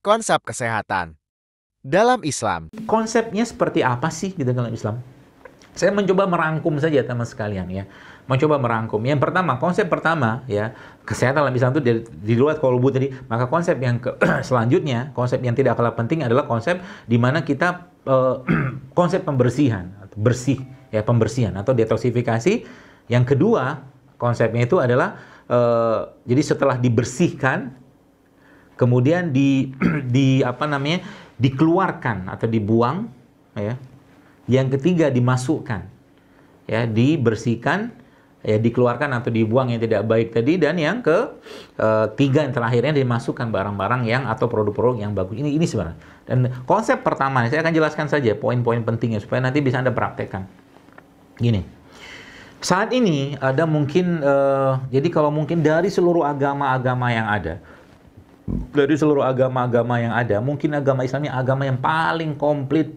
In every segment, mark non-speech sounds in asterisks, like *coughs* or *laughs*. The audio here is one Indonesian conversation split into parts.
konsep kesehatan. Dalam Islam, konsepnya seperti apa sih di dalam Islam? Saya mencoba merangkum saja teman sekalian ya. Mencoba merangkum. Yang pertama, konsep pertama ya, kesehatan dalam Islam itu di, di luar kolbu tadi. Maka konsep yang ke, *clears throat* selanjutnya, konsep yang tidak kalah penting adalah konsep di mana kita eh, *clears throat* konsep pembersihan, bersih ya, pembersihan atau detoksifikasi. Yang kedua, konsepnya itu adalah eh, jadi setelah dibersihkan kemudian di *clears throat* di apa namanya dikeluarkan atau dibuang ya yang ketiga dimasukkan ya dibersihkan ya dikeluarkan atau dibuang yang tidak baik tadi dan yang ke e, tiga yang terakhirnya dimasukkan barang-barang yang atau produk-produk yang bagus ini ini sebenarnya dan konsep pertama saya akan jelaskan saja poin-poin pentingnya supaya nanti bisa anda praktekkan gini saat ini ada mungkin e, jadi kalau mungkin dari seluruh agama-agama yang ada dari seluruh agama-agama yang ada, mungkin agama Islam ini agama yang paling komplit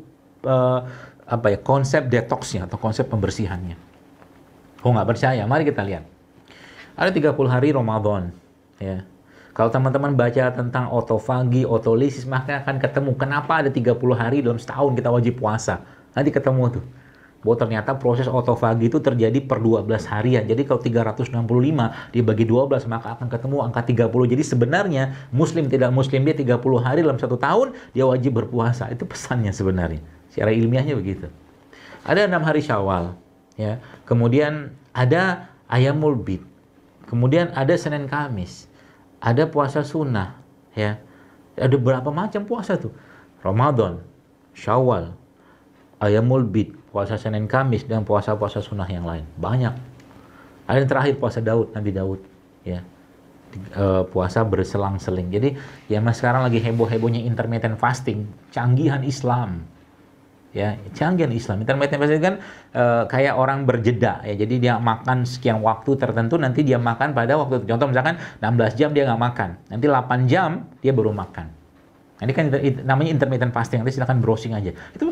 uh, apa ya konsep detoxnya atau konsep pembersihannya. Oh nggak percaya? Mari kita lihat. Ada 30 hari Ramadan. Ya. Kalau teman-teman baca tentang otofagi, otolisis, maka akan ketemu kenapa ada 30 hari dalam setahun kita wajib puasa. Nanti ketemu tuh bahwa ternyata proses otofagi itu terjadi per 12 harian. Jadi kalau 365 dibagi 12 maka akan ketemu angka 30. Jadi sebenarnya muslim tidak muslim dia 30 hari dalam satu tahun dia wajib berpuasa. Itu pesannya sebenarnya. Secara ilmiahnya begitu. Ada enam hari Syawal, ya. Kemudian ada Ayamul Bid. Kemudian ada Senin Kamis. Ada puasa sunnah, ya. Ada berapa macam puasa tuh? Ramadan, Syawal, Ayamul Bid, puasa Senin Kamis dan puasa-puasa sunnah yang lain banyak ada yang terakhir puasa Daud Nabi Daud ya e, puasa berselang-seling jadi ya mas sekarang lagi heboh-hebohnya intermittent fasting canggihan Islam ya canggihan Islam intermittent fasting kan e, kayak orang berjeda ya jadi dia makan sekian waktu tertentu nanti dia makan pada waktu contoh misalkan 16 jam dia nggak makan nanti 8 jam dia baru makan ini kan namanya intermittent fasting nanti silahkan browsing aja itu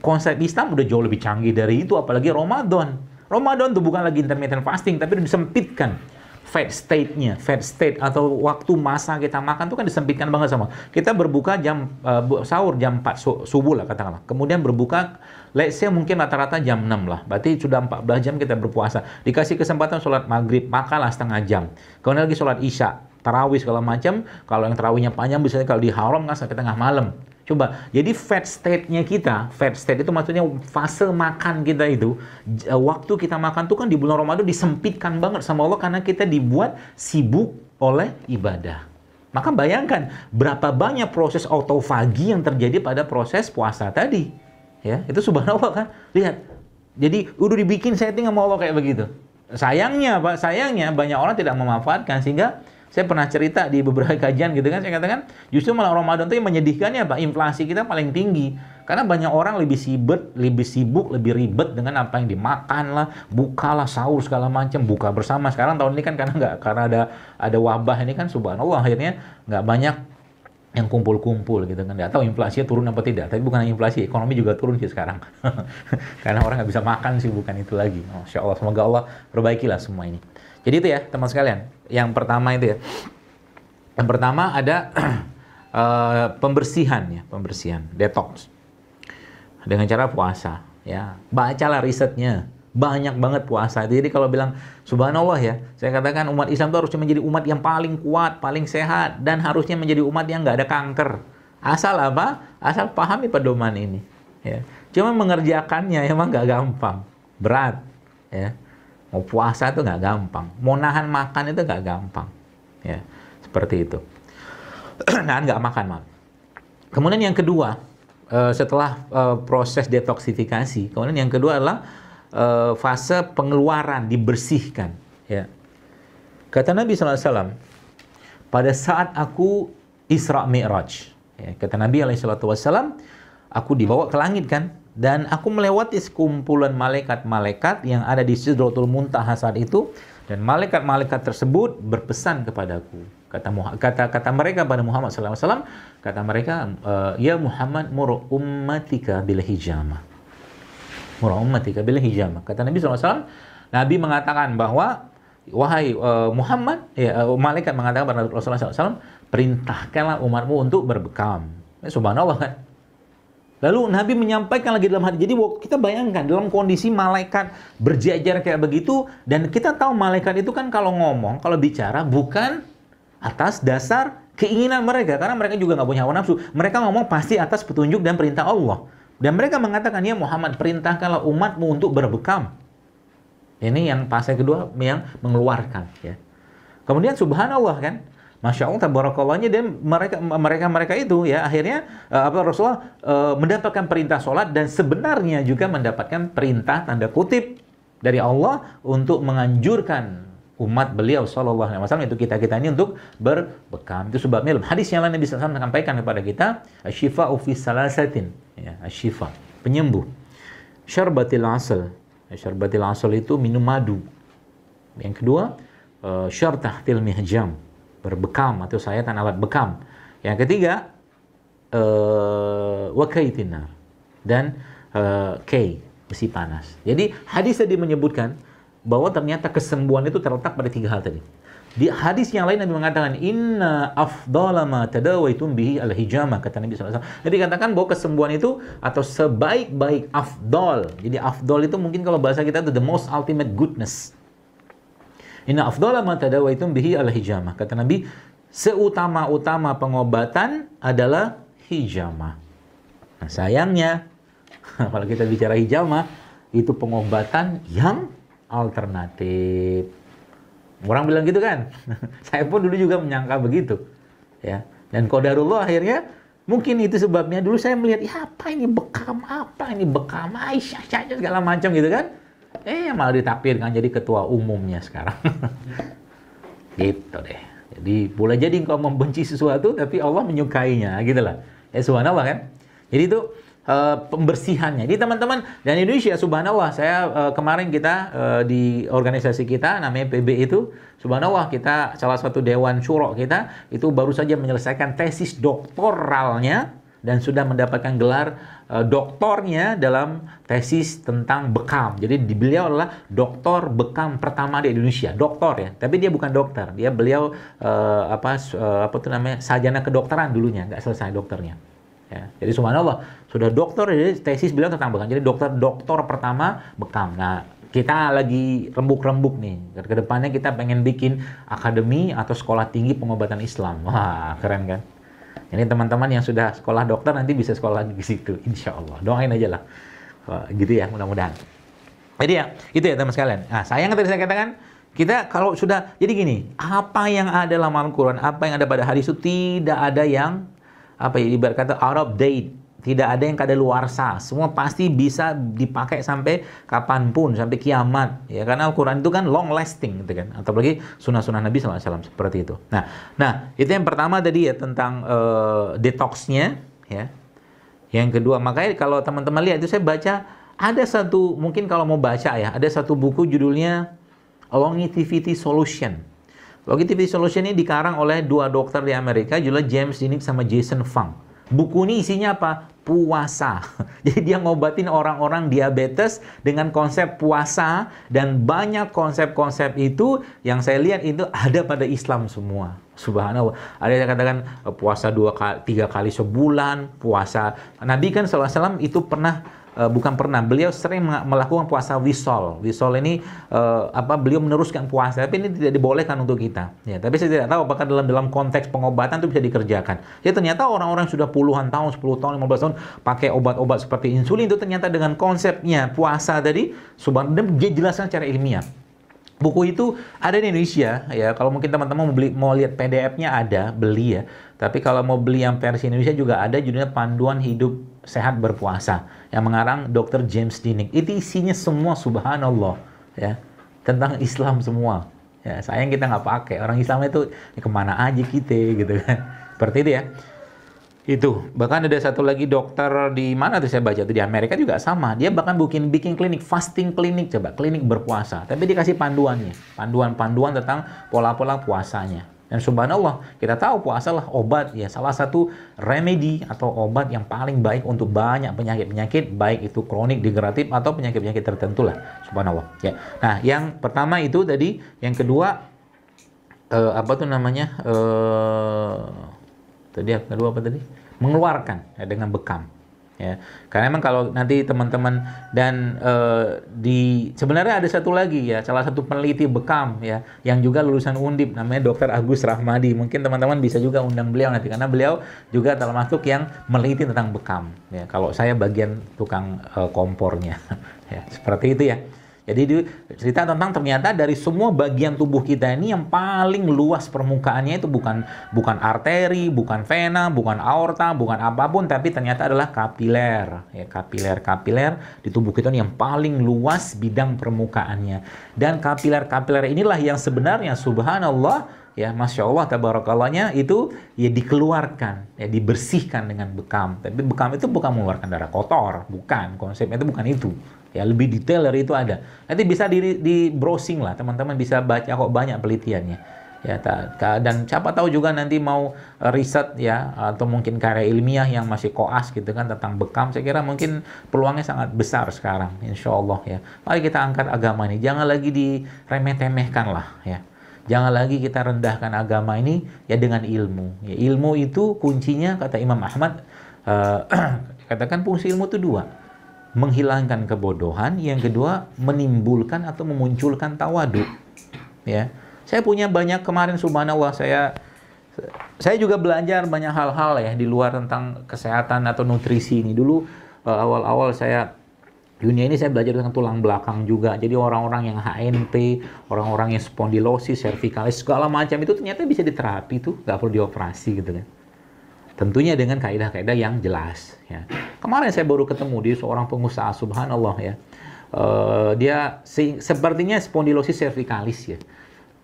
konsep Islam udah jauh lebih canggih dari itu, apalagi Ramadan. Ramadan tuh bukan lagi intermittent fasting, tapi disempitkan fat state-nya, fat state atau waktu masa kita makan tuh kan disempitkan banget sama. Kita berbuka jam uh, sahur jam 4 su subuh lah katakanlah. Kemudian berbuka let's say mungkin rata-rata jam 6 lah. Berarti sudah 14 jam kita berpuasa. Dikasih kesempatan sholat maghrib, makalah setengah jam. Kemudian lagi sholat isya, tarawih segala macam. Kalau yang tarawihnya panjang misalnya kalau di haram kan sampai tengah malam. Coba, jadi fat state-nya kita, fat state itu maksudnya fase makan kita itu, eh, waktu kita makan tuh kan di bulan Ramadan disempitkan banget sama Allah karena kita dibuat sibuk oleh ibadah. Maka bayangkan berapa banyak proses autofagi yang terjadi pada proses puasa tadi. Ya, itu subhanallah kan. Lihat. Jadi udah dibikin setting sama Allah kayak begitu. Sayangnya, Pak, sayangnya banyak orang tidak memanfaatkan sehingga saya pernah cerita di beberapa *laughs* kajian gitu kan, saya katakan justru malah Ramadan itu yang menyedihkannya apa? inflasi kita paling tinggi. Karena banyak orang lebih sibuk, lebih sibuk, lebih ribet dengan apa yang dimakan lah, bukalah sahur segala macam, buka bersama. Sekarang tahun ini kan karena nggak karena ada ada wabah ini kan subhanallah akhirnya nggak banyak yang kumpul-kumpul gitu kan nggak tahu inflasinya turun apa tidak tapi bukan inflasi ekonomi juga turun sih sekarang *laughs* karena orang nggak bisa makan sih bukan itu lagi Masya Allah semoga Allah perbaikilah semua ini jadi itu ya teman sekalian. Yang pertama itu ya. Yang pertama ada uh, *clears throat* pembersihan ya, pembersihan, detox. Dengan cara puasa ya. Bacalah risetnya. Banyak banget puasa. Jadi kalau bilang subhanallah ya, saya katakan umat Islam itu harusnya menjadi umat yang paling kuat, paling sehat dan harusnya menjadi umat yang nggak ada kanker. Asal apa? Asal pahami pedoman ini. Ya. Cuma mengerjakannya emang nggak gampang, berat. Ya Mau nah, puasa itu nggak gampang. Mau nahan makan itu nggak gampang. Ya, seperti itu. *clears throat* nahan nggak makan, mal. Kemudian yang kedua, eh, setelah eh, proses detoksifikasi, kemudian yang kedua adalah eh, fase pengeluaran, dibersihkan. Ya. Kata Nabi SAW, pada saat aku Isra Mi'raj, ya, kata Nabi SAW, aku dibawa ke langit kan, dan aku melewati sekumpulan malaikat-malaikat yang ada di Sidratul Muntaha saat itu dan malaikat-malaikat tersebut berpesan kepadaku. Kata kata kata mereka pada Muhammad SAW, kata mereka, eh, ya Muhammad mur ummatika bila hijamah. Mur ummatika bila hijamah. Kata Nabi SAW, Nabi mengatakan bahwa wahai eh, Muhammad, ya, eh, malaikat mengatakan kepada Rasulullah SAW, perintahkanlah umatmu untuk berbekam. Subhanallah kan. Lalu Nabi menyampaikan lagi dalam hati. Jadi kita bayangkan dalam kondisi malaikat berjajar kayak begitu dan kita tahu malaikat itu kan kalau ngomong, kalau bicara bukan atas dasar keinginan mereka karena mereka juga nggak punya hawa nafsu. Mereka ngomong pasti atas petunjuk dan perintah Allah. Dan mereka mengatakan, ya Muhammad perintahkanlah umatmu untuk berbekam. Ini yang pasal kedua yang mengeluarkan. Ya. Kemudian subhanallah kan, masya Allah tabarakallahnya dan mereka mereka mereka itu ya akhirnya uh, apa Rasulullah uh, mendapatkan perintah sholat dan sebenarnya juga mendapatkan perintah tanda kutip dari Allah untuk menganjurkan umat beliau Shallallahu Alaihi Wasallam itu kita kita ini untuk berbekam itu sebabnya hadis yang lain Nabi saya sampaikan kepada kita asyifa ufi salasatin ya asyifa penyembuh syarbatil asal ya, syarbatil asal itu minum madu yang kedua eh, syartah til mihjam berbekam atau sayatan alat bekam. Yang ketiga uh, eh, wakaitinar dan uh, eh, kay besi panas. Jadi hadis tadi menyebutkan bahwa ternyata kesembuhan itu terletak pada tiga hal tadi. Di hadis yang lain Nabi mengatakan inna afdalama ma tadawaitum bihi al hijama kata Nabi SAW. Jadi katakan bahwa kesembuhan itu atau sebaik-baik afdal Jadi afdal itu mungkin kalau bahasa kita itu the most ultimate goodness. Inna afdala ma tadawaitum bihi al-hijamah. Kata Nabi, seutama-utama pengobatan adalah hijamah. Nah, sayangnya, *laughs* kalau kita bicara hijamah, itu pengobatan yang alternatif. Orang bilang gitu kan. *laughs* Saya pun dulu juga menyangka begitu. Ya. Dan kodarullah akhirnya mungkin itu sebabnya dulu saya melihat ya apa ini bekam apa ini bekam Aisyah, Aisyah segala macam gitu kan eh malah ditakdirkan jadi ketua umumnya sekarang. *laughs* gitu deh. Jadi boleh jadi engkau membenci sesuatu tapi Allah menyukainya gitu lah. Ya subhanallah kan. Jadi itu Uh, pembersihannya. Jadi teman-teman dan Indonesia subhanallah saya uh, kemarin kita uh, di organisasi kita namanya PB itu subhanallah kita salah satu dewan syuro kita itu baru saja menyelesaikan tesis doktoralnya dan sudah mendapatkan gelar e, doktornya dalam tesis tentang bekam. Jadi beliau adalah doktor bekam pertama di Indonesia, doktor ya. Tapi dia bukan dokter, dia beliau e, apa e, apa tuh namanya sarjana kedokteran dulunya, nggak selesai dokternya. Ya. Jadi subhanallah sudah dokter jadi tesis beliau tentang bekam. Jadi dokter doktor pertama bekam. Nah kita lagi rembuk-rembuk nih. Kedepannya kita pengen bikin akademi atau sekolah tinggi pengobatan Islam. Wah, keren kan? Ini teman-teman yang sudah sekolah dokter nanti bisa sekolah di situ, insya Allah. Doain aja lah, gitu ya mudah-mudahan. Jadi ya, itu ya teman sekalian. Nah, sayang tadi saya katakan, kita kalau sudah, jadi gini, apa yang ada dalam Al-Quran, apa yang ada pada hadis itu tidak ada yang, apa ya, ibarat kata Arab date tidak ada yang kadaluarsa. Semua pasti bisa dipakai sampai kapanpun, sampai kiamat. Ya, karena Al-Quran itu kan long lasting, gitu kan. Atau lagi sunnah-sunnah Nabi SAW seperti itu. Nah, nah itu yang pertama tadi ya tentang uh, detoxnya, ya. Yang kedua, makanya kalau teman-teman lihat itu saya baca ada satu mungkin kalau mau baca ya, ada satu buku judulnya Longevity Solution. Longevity Solution ini dikarang oleh dua dokter di Amerika, judulnya James Dinick sama Jason Fung. Buku ini isinya apa? Puasa. *laughs* Jadi dia ngobatin orang-orang diabetes dengan konsep puasa dan banyak konsep-konsep itu yang saya lihat itu ada pada Islam semua. Subhanallah. Ada yang katakan puasa dua tiga kali sebulan, puasa. Nabi kan SAW itu pernah uh, bukan pernah beliau sering melakukan puasa wisol wisol ini uh, apa beliau meneruskan puasa tapi ini tidak dibolehkan untuk kita ya tapi saya tidak tahu apakah dalam dalam konteks pengobatan itu bisa dikerjakan ya ternyata orang-orang sudah puluhan tahun 10 tahun 15 tahun pakai obat-obat seperti insulin itu ternyata dengan konsepnya puasa tadi subhanallah dia jelaskan secara ilmiah Buku itu ada di Indonesia ya. Kalau mungkin teman-teman mau beli mau lihat PDF-nya ada, beli ya. Tapi kalau mau beli yang versi Indonesia juga ada judulnya Panduan Hidup Sehat Berpuasa yang mengarang Dr. James Dinik. Itu isinya semua subhanallah ya. Tentang Islam semua. Ya, sayang kita nggak pakai. Orang Islam itu ya kemana aja kita gitu kan. Seperti itu ya. Itu. Bahkan ada satu lagi dokter di mana tuh saya baca tuh di Amerika juga sama. Dia bahkan bikin bikin klinik fasting klinik coba, klinik berpuasa. Tapi dikasih panduannya, panduan-panduan tentang pola-pola puasanya. Dan subhanallah, kita tahu puasa lah obat ya salah satu remedy atau obat yang paling baik untuk banyak penyakit-penyakit baik itu kronik, degeneratif atau penyakit-penyakit tertentu lah. Subhanallah. Ya. Nah, yang pertama itu tadi, yang kedua eh, apa tuh namanya? Eh, tadi kedua apa tadi? mengeluarkan ya, dengan bekam ya karena emang kalau nanti teman-teman dan e, di sebenarnya ada satu lagi ya salah satu peneliti bekam ya yang juga lulusan Undip namanya Dokter Agus Rahmadi mungkin teman-teman bisa juga undang beliau nanti karena beliau juga termasuk yang meneliti tentang bekam ya kalau saya bagian tukang e, kompornya *laughs* ya seperti itu ya jadi cerita tentang ternyata dari semua bagian tubuh kita ini yang paling luas permukaannya itu bukan bukan arteri, bukan vena, bukan aorta, bukan apapun, tapi ternyata adalah kapiler. Ya, kapiler-kapiler di tubuh kita ini yang paling luas bidang permukaannya. Dan kapiler-kapiler inilah yang sebenarnya subhanallah ya masya Allah tabarakallahnya itu ya dikeluarkan ya dibersihkan dengan bekam tapi bekam itu bukan mengeluarkan darah kotor bukan konsepnya itu bukan itu ya lebih detail dari itu ada nanti bisa di, di browsing lah teman-teman bisa baca kok banyak penelitiannya ya dan siapa tahu juga nanti mau eh, riset ya atau mungkin karya ilmiah yang masih koas gitu kan tentang bekam saya kira mungkin peluangnya sangat besar sekarang insya Allah ya mari kita angkat agama ini jangan lagi diremeh-temehkan lah ya jangan lagi kita rendahkan agama ini ya dengan ilmu ya ilmu itu kuncinya kata Imam Ahmad uh, *clears throat* katakan fungsi ilmu itu dua menghilangkan kebodohan, yang kedua menimbulkan atau memunculkan tawadu. Ya. Saya punya banyak kemarin subhanallah saya saya juga belajar banyak hal-hal ya di luar tentang kesehatan atau nutrisi ini. Dulu eh, awal-awal saya dunia ini saya belajar tentang tulang belakang juga. Jadi orang-orang yang HNP, orang-orang yang spondilosis, cervicalis, segala macam itu ternyata bisa diterapi tuh, nggak perlu dioperasi gitu kan. Tentunya dengan kaidah-kaidah yang jelas. Ya. Kemarin saya baru ketemu di seorang pengusaha, subhanallah ya. Uh, dia se sepertinya spondilosis cervicalis ya.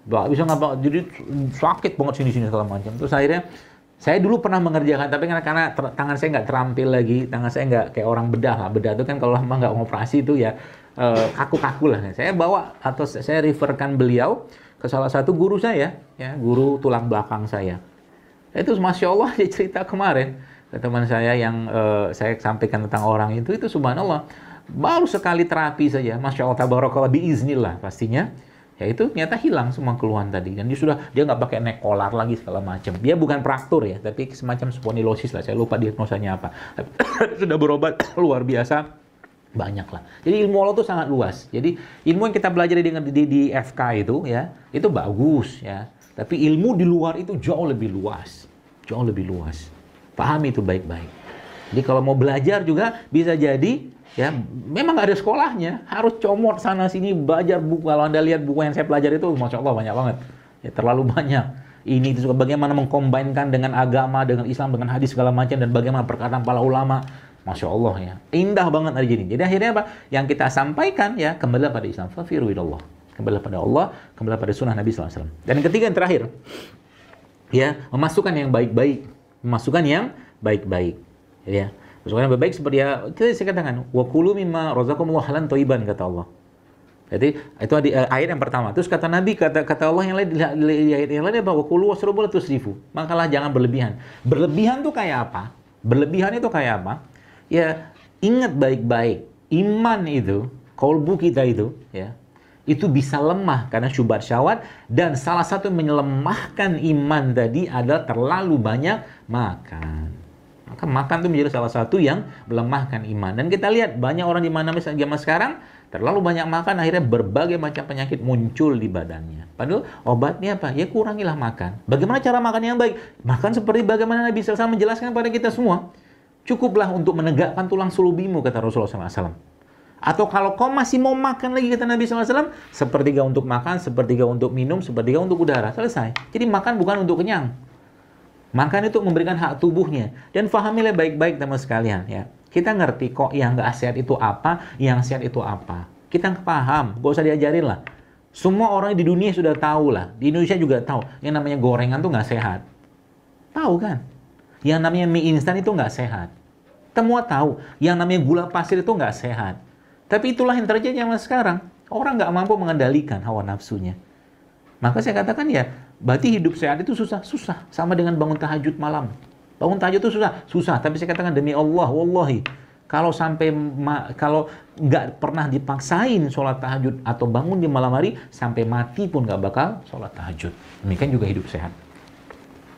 Bah, bisa ngapa jadi sakit banget sini-sini segala macam. Terus akhirnya saya dulu pernah mengerjakan, tapi karena, karena tangan saya nggak terampil lagi, tangan saya nggak kayak orang bedah lah. Bedah itu kan kalau lama nggak ngoperasi itu ya eh, kaku-kaku uh, lah. Saya bawa atau saya referkan beliau ke salah satu guru saya, ya guru tulang belakang saya. Itu Masya Allah *laughs* dia cerita kemarin ke teman saya yang uh, saya sampaikan tentang orang itu, itu subhanallah. Baru sekali terapi saja, Masya Allah tabarakallah biiznillah pastinya. Ya itu ternyata hilang semua keluhan tadi. Dan dia sudah, dia nggak pakai neck collar lagi segala macam. Dia bukan praktur ya, tapi semacam spondylosis lah. Saya lupa diagnosanya apa. *coughs* sudah berobat *coughs* luar biasa banyak lah. Jadi ilmu Allah itu sangat luas. Jadi ilmu yang kita pelajari dengan di, di FK itu ya, itu bagus ya. Tapi ilmu di luar itu jauh lebih luas. Jauh lebih luas. Pahami itu baik-baik. Jadi kalau mau belajar juga bisa jadi ya memang nggak ada sekolahnya harus comot sana sini belajar buku kalau anda lihat buku yang saya pelajari itu masya allah banyak banget ya terlalu *laughs* banyak ini itu bagaimana mengkombinkan dengan agama dengan Islam dengan hadis segala macam dan bagaimana perkataan para ulama masya allah ya indah banget hari ini jadi akhirnya apa yang kita sampaikan ya kembali pada Islam fafiru kembali pada Allah, kembali pada sunnah Nabi SAW. Dan yang ketiga yang terakhir, ya memasukkan yang baik-baik, memasukkan yang baik-baik, ya. Masukkan yang baik-baik seperti ya kita saya katakan wakulu mimma rozakumullah halan toiban kata Allah. Jadi itu di, uh, eh, ayat yang pertama. Terus kata Nabi kata kata Allah yang lain di ayat yang lain kulu wakulu wasrobul ribu. Makalah jangan berlebihan. Berlebihan itu kayak apa? Berlebihan itu kayak apa? Ya ingat baik-baik. Iman itu, kolbu kita itu, ya itu bisa lemah karena syubhat syawat dan salah satu menyelemahkan iman tadi adalah terlalu banyak makan. Maka makan itu menjadi salah satu yang melemahkan iman. Dan kita lihat banyak orang di mana misalnya zaman sekarang terlalu banyak makan akhirnya berbagai macam penyakit muncul di badannya. Padahal obatnya apa? Ya kurangilah makan. Bagaimana cara makan yang baik? Makan seperti bagaimana Nabi SAW menjelaskan kepada kita semua. Cukuplah untuk menegakkan tulang sulubimu kata Rasulullah SAW. Atau kalau kau masih mau makan lagi kata Nabi SAW, sepertiga untuk makan, sepertiga untuk minum, sepertiga untuk udara. Selesai. Jadi makan bukan untuk kenyang. Makan itu memberikan hak tubuhnya. Dan fahamilah baik-baik teman sekalian ya. Kita ngerti kok yang nggak sehat itu apa, yang sehat itu apa. Kita paham, gak usah diajarin lah. Semua orang di dunia sudah tahu lah. Di Indonesia juga tahu. Yang namanya gorengan tuh nggak sehat. Tahu kan? Yang namanya mie instan itu nggak sehat. Semua tahu. Yang namanya gula pasir itu nggak sehat. Tapi itulah yang terjadi zaman sekarang. Orang nggak mampu mengendalikan hawa nafsunya. Maka saya katakan ya, berarti hidup sehat itu susah. Susah. Sama dengan bangun tahajud malam. Bangun tahajud itu susah. Susah. Tapi saya katakan demi Allah, wallahi. Kalau sampai kalau nggak pernah dipaksain sholat tahajud atau bangun di malam hari, sampai mati pun nggak bakal sholat tahajud. Demikian juga hidup sehat.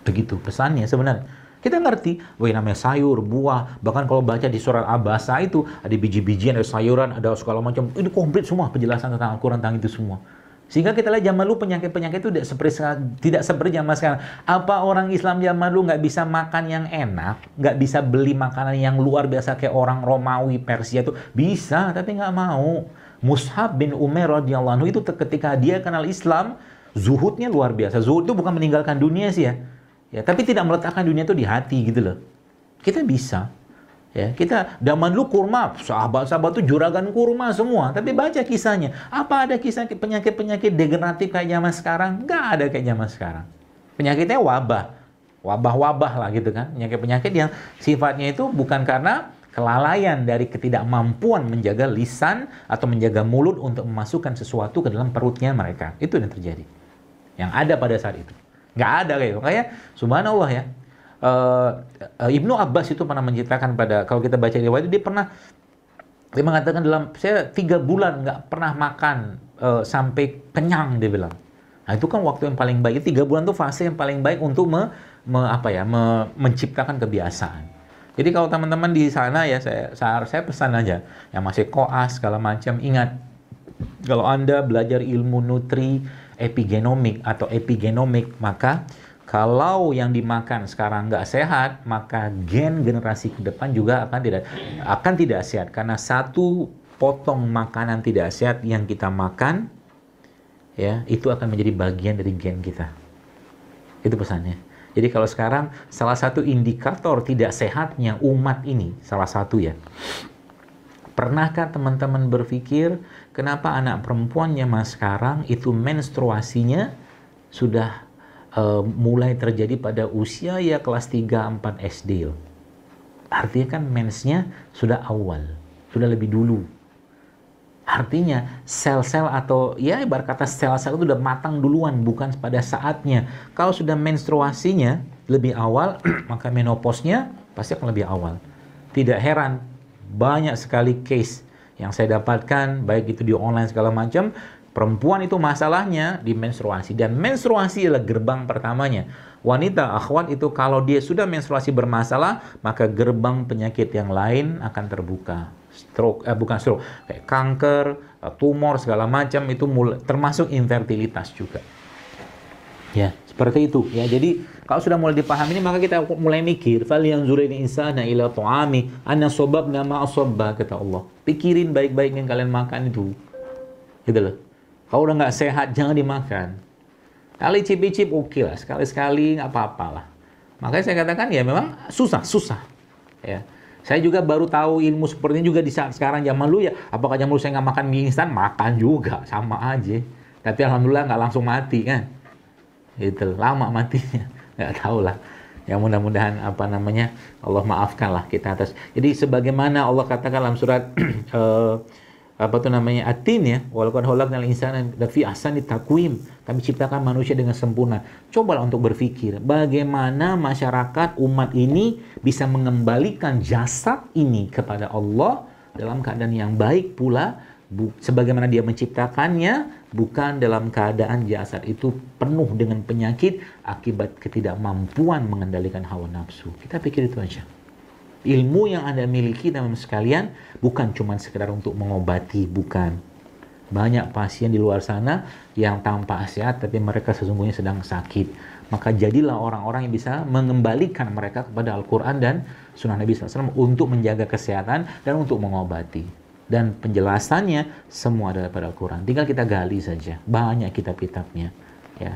Begitu pesannya sebenarnya. Kita ngerti, wah namanya sayur, buah, bahkan kalau baca di surat Abasa itu ada biji-bijian, ada sayuran, ada segala macam. Itu komplit semua penjelasan tentang Al-Quran tentang itu semua. Sehingga kita lihat zaman lu penyakit-penyakit itu tidak seperti tidak seperti zaman sekarang. Apa orang Islam zaman lu nggak bisa makan yang enak, nggak bisa beli makanan yang luar biasa kayak orang Romawi, Persia itu bisa, tapi nggak mau. Mus'ab bin Umar radhiyallahu anhu itu ketika dia kenal Islam, zuhudnya luar biasa. Zuhud itu bukan meninggalkan dunia sih ya ya tapi tidak meletakkan dunia itu di hati gitu loh kita bisa ya kita zaman dulu kurma sahabat-sahabat itu juragan kurma semua tapi baca kisahnya apa ada kisah penyakit-penyakit degeneratif kayak zaman sekarang nggak ada kayak zaman sekarang penyakitnya wabah wabah-wabah lah gitu kan penyakit-penyakit yang sifatnya itu bukan karena kelalaian dari ketidakmampuan menjaga lisan atau menjaga mulut untuk memasukkan sesuatu ke dalam perutnya mereka itu yang terjadi yang ada pada saat itu Nggak ada kayak gitu. Makanya subhanallah ya. Uh, Ibnu Abbas itu pernah menceritakan pada kalau kita baca riwayat itu dia pernah dia mengatakan dalam saya tiga bulan nggak pernah makan uh, sampai kenyang dia bilang. Nah itu kan waktu yang paling baik. Tiga bulan itu fase yang paling baik untuk me, me apa ya me, menciptakan kebiasaan. Jadi kalau teman-teman di sana ya saya saya pesan aja yang masih koas segala macam ingat kalau Anda belajar ilmu nutri epigenomik atau epigenomik, maka kalau yang dimakan sekarang nggak sehat, maka gen generasi ke depan juga akan tidak akan tidak sehat karena satu potong makanan tidak sehat yang kita makan ya itu akan menjadi bagian dari gen kita. Itu pesannya. Jadi kalau sekarang salah satu indikator tidak sehatnya umat ini salah satu ya Pernahkah teman-teman berpikir kenapa anak perempuannya mas sekarang itu menstruasinya sudah uh, mulai terjadi pada usia ya kelas 3 4 SD. Artinya kan mensnya sudah awal, sudah lebih dulu. Artinya sel-sel atau ya ibarat kata sel-sel itu sudah matang duluan bukan pada saatnya. Kalau sudah menstruasinya lebih awal, *clears throat* maka menoposnya pasti akan lebih awal. Tidak heran banyak sekali case yang saya dapatkan baik itu di online segala macam perempuan itu masalahnya di menstruasi dan menstruasi adalah gerbang pertamanya wanita akhwat itu kalau dia sudah menstruasi bermasalah maka gerbang penyakit yang lain akan terbuka stroke eh, bukan stroke kayak kanker eh, tumor segala macam itu mulai, termasuk infertilitas juga ya yeah. Seperti itu ya. Jadi kalau sudah mulai dipahami ini maka kita mulai mikir yang falyanzuril insana ila tuami anna sabab nama asabba kata Allah. Pikirin baik-baik yang kalian makan itu. Gitu loh. Kalau udah nggak sehat jangan dimakan. Kali cicip cip oke okay lah, sekali-sekali nggak apa-apalah. Makanya saya katakan ya memang susah, susah. Ya. Saya juga baru tahu ilmu seperti ini juga di saat sekarang zaman lu ya. Apakah zaman lu saya nggak makan mie instan? Makan juga, sama aja. Tapi alhamdulillah nggak langsung mati kan gitu lama matinya *laughs* nggak tahu lah ya mudah-mudahan apa namanya Allah maafkanlah kita atas jadi sebagaimana Allah katakan dalam surat uh, *clears throat* apa tuh namanya atin ya walaupun holaknal dan fi asani takwim kami ciptakan manusia dengan sempurna cobalah untuk berpikir bagaimana masyarakat umat ini bisa mengembalikan jasa ini kepada Allah dalam keadaan yang baik pula bu, sebagaimana dia menciptakannya bukan dalam keadaan jasad itu penuh dengan penyakit akibat ketidakmampuan mengendalikan hawa nafsu. Kita pikir itu aja. Ilmu yang Anda miliki dalam sekalian bukan cuma sekedar untuk mengobati, bukan. Banyak pasien di luar sana yang tanpa sehat tapi mereka sesungguhnya sedang sakit. Maka jadilah orang-orang yang bisa mengembalikan mereka kepada Al-Quran dan Sunnah Nabi SAW untuk menjaga kesehatan dan untuk mengobati dan penjelasannya semua adalah pada Al-Quran. Tinggal kita gali saja, banyak kitab-kitabnya. Ya.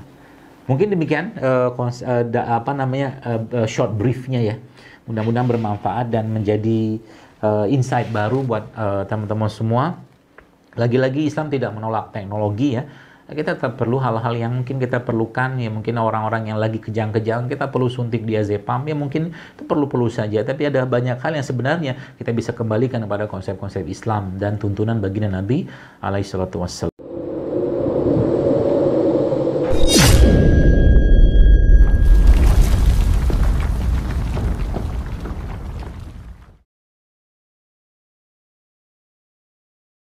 Mungkin demikian uh, kons- uh, da, apa namanya uh, uh, short briefnya ya. Mudah-mudahan bermanfaat dan menjadi uh, insight baru buat uh, teman-teman semua. Lagi-lagi Islam tidak menolak teknologi ya Nah, kita tetap perlu hal-hal yang mungkin kita perlukan ya mungkin orang-orang yang lagi kejang-kejang kita perlu suntik diazepam ya mungkin itu perlu-perlu saja tapi ada banyak hal yang sebenarnya kita bisa kembalikan kepada konsep-konsep Islam dan tuntunan baginda Nabi alaihi salatu